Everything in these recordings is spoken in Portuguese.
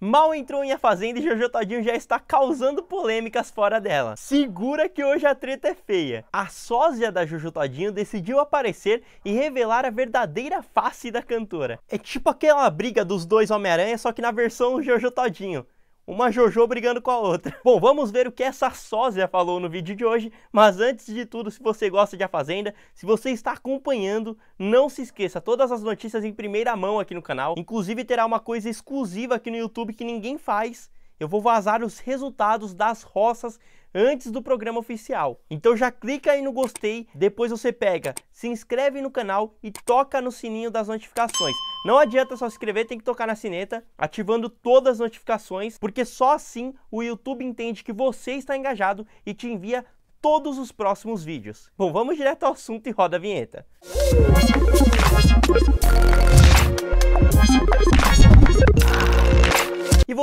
Mal entrou em A Fazenda e Jojo Todinho já está causando polêmicas fora dela. Segura que hoje a treta é feia. A sósia da Jojo Todinho decidiu aparecer e revelar a verdadeira face da cantora. É tipo aquela briga dos dois Homem-Aranha, só que na versão Jojo Todinho uma Jojo brigando com a outra. Bom, vamos ver o que essa sósia falou no vídeo de hoje, mas antes de tudo, se você gosta de A Fazenda, se você está acompanhando, não se esqueça, todas as notícias em primeira mão aqui no canal, inclusive terá uma coisa exclusiva aqui no YouTube que ninguém faz, eu vou vazar os resultados das roças antes do programa oficial. Então já clica aí no gostei, depois você pega, se inscreve no canal e toca no sininho das notificações. Não adianta só se inscrever, tem que tocar na sineta, ativando todas as notificações, porque só assim o YouTube entende que você está engajado e te envia todos os próximos vídeos. Bom, vamos direto ao assunto e roda a vinheta. Música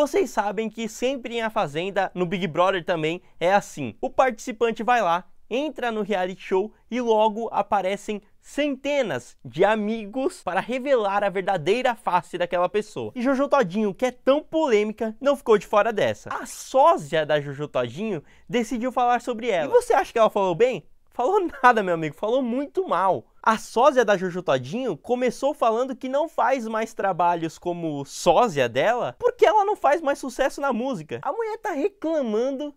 vocês sabem que sempre em A Fazenda, no Big Brother também, é assim. O participante vai lá, entra no reality show e logo aparecem centenas de amigos para revelar a verdadeira face daquela pessoa. E Jojo Todinho, que é tão polêmica, não ficou de fora dessa. A sósia da Jojo Todinho decidiu falar sobre ela. E você acha que ela falou bem? Falou nada, meu amigo, falou muito mal. A sósia da Jojo Todinho começou falando que não faz mais trabalhos como sósia dela porque ela ela não faz mais sucesso na música. A mulher tá reclamando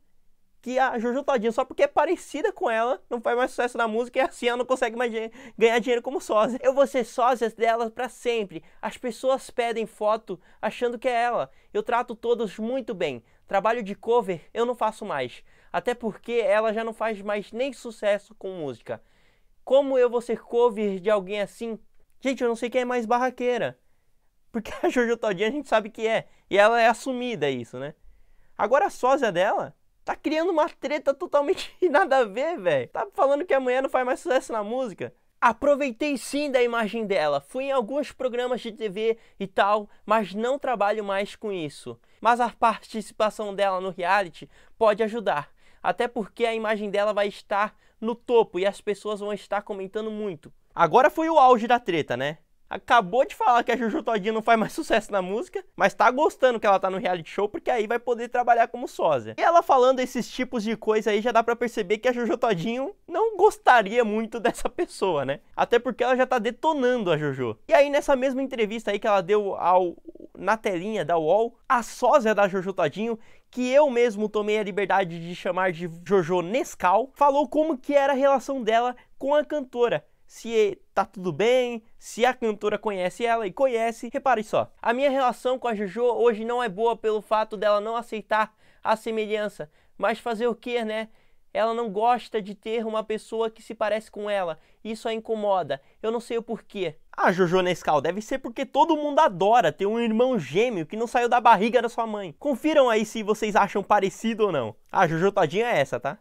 que a Jojo Todinho, só porque é parecida com ela, não faz mais sucesso na música e assim ela não consegue mais ganhar dinheiro como sósia. Eu vou ser sósia dela para sempre. As pessoas pedem foto achando que é ela. Eu trato todos muito bem. Trabalho de cover eu não faço mais. Até porque ela já não faz mais nem sucesso com música. Como eu vou ser cover de alguém assim? Gente, eu não sei quem é mais barraqueira. Porque a Jojo Todinho a gente sabe que é. E ela é assumida é isso, né? Agora a sósia dela tá criando uma treta totalmente nada a ver, velho. Tá falando que amanhã não faz mais sucesso na música. Aproveitei sim da imagem dela. Fui em alguns programas de TV e tal, mas não trabalho mais com isso. Mas a participação dela no reality pode ajudar. Até porque a imagem dela vai estar no topo e as pessoas vão estar comentando muito. Agora foi o auge da treta, né? Acabou de falar que a Juju Todinho não faz mais sucesso na música, mas tá gostando que ela tá no reality show, porque aí vai poder trabalhar como sósia. E ela falando esses tipos de coisa aí, já dá pra perceber que a Juju Todinho não gostaria muito dessa pessoa, né? Até porque ela já tá detonando a Juju. E aí, nessa mesma entrevista aí que ela deu ao na telinha da UOL, a sósia da Jojo Todinho, que eu mesmo tomei a liberdade de chamar de Jojo Nescau, falou como que era a relação dela com a cantora. Se tá tudo bem, se a cantora conhece ela e conhece, repare só. A minha relação com a Jojo hoje não é boa pelo fato dela não aceitar a semelhança, mas fazer o que, né? Ela não gosta de ter uma pessoa que se parece com ela. Isso a incomoda. Eu não sei o porquê. Ah, Jojo Nescau, deve ser porque todo mundo adora ter um irmão gêmeo que não saiu da barriga da sua mãe. Confiram aí se vocês acham parecido ou não. A Jojo todinha é essa, tá?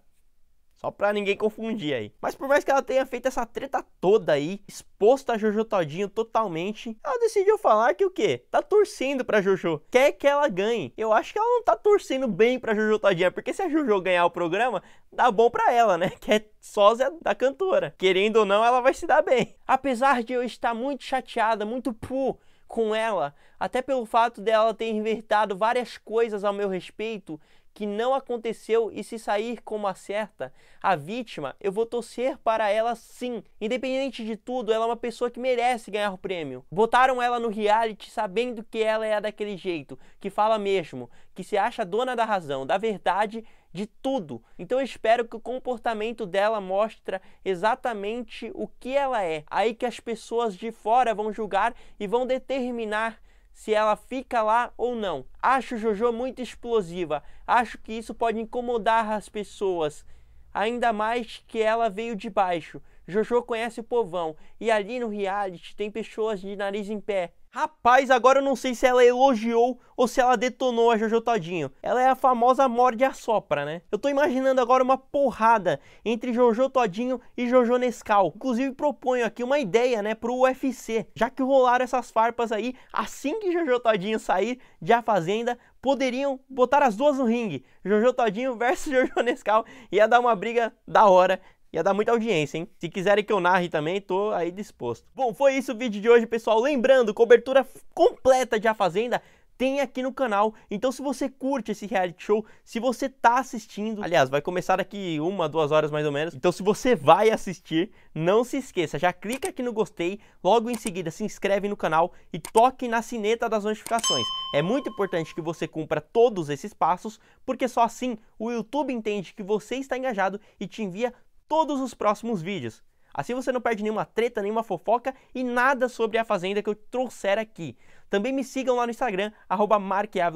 Só pra ninguém confundir aí. Mas por mais que ela tenha feito essa treta toda aí, exposta a Jojo Todinho totalmente, ela decidiu falar que o quê? Tá torcendo pra Jojo. Quer que ela ganhe. Eu acho que ela não tá torcendo bem pra Jojo Todinha, porque se a Jojo ganhar o programa, dá bom pra ela, né? Que é sósia da cantora. Querendo ou não, ela vai se dar bem. Apesar de eu estar muito chateada, muito pu com ela, até pelo fato dela ter inventado várias coisas ao meu respeito que não aconteceu e se sair como a certa, a vítima, eu vou torcer para ela sim. Independente de tudo, ela é uma pessoa que merece ganhar o prêmio. Botaram ela no reality sabendo que ela é daquele jeito, que fala mesmo, que se acha dona da razão, da verdade de tudo. Então eu espero que o comportamento dela mostre exatamente o que ela é. Aí que as pessoas de fora vão julgar e vão determinar se ela fica lá ou não. Acho JoJo muito explosiva. Acho que isso pode incomodar as pessoas. Ainda mais que ela veio de baixo. JoJo conhece o povão e ali no reality tem pessoas de nariz em pé. Rapaz, agora eu não sei se ela elogiou ou se ela detonou a Jojo Todinho. Ela é a famosa morde a sopra, né? Eu tô imaginando agora uma porrada entre Jojo Todinho e Jojo Nescau. Inclusive proponho aqui uma ideia, né, pro UFC. Já que rolaram essas farpas aí, assim que Jojo Todinho sair de A Fazenda, poderiam botar as duas no ringue. Jojo Todinho versus Jojo Nescau. Ia dar uma briga da hora Ia dar muita audiência, hein? Se quiserem que eu narre também, tô aí disposto. Bom, foi isso o vídeo de hoje, pessoal. Lembrando, cobertura completa de A Fazenda tem aqui no canal. Então, se você curte esse reality show, se você tá assistindo, aliás, vai começar daqui uma, duas horas mais ou menos. Então, se você vai assistir, não se esqueça, já clica aqui no gostei, logo em seguida se inscreve no canal e toque na sineta das notificações. É muito importante que você cumpra todos esses passos, porque só assim o YouTube entende que você está engajado e te envia todos os próximos vídeos. Assim você não perde nenhuma treta, nenhuma fofoca e nada sobre a Fazenda que eu trouxer aqui. Também me sigam lá no Instagram, arroba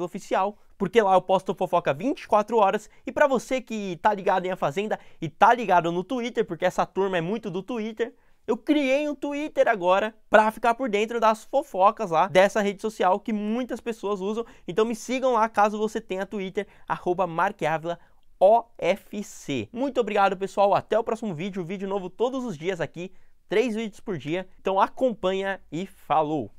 oficial, porque lá eu posto fofoca 24 horas. E para você que tá ligado em A Fazenda e tá ligado no Twitter, porque essa turma é muito do Twitter, eu criei um Twitter agora para ficar por dentro das fofocas lá dessa rede social que muitas pessoas usam. Então me sigam lá caso você tenha Twitter, arroba marqueavila.com OFC. Muito obrigado, pessoal. Até o próximo vídeo. Vídeo novo todos os dias aqui, três vídeos por dia. Então acompanha e falou!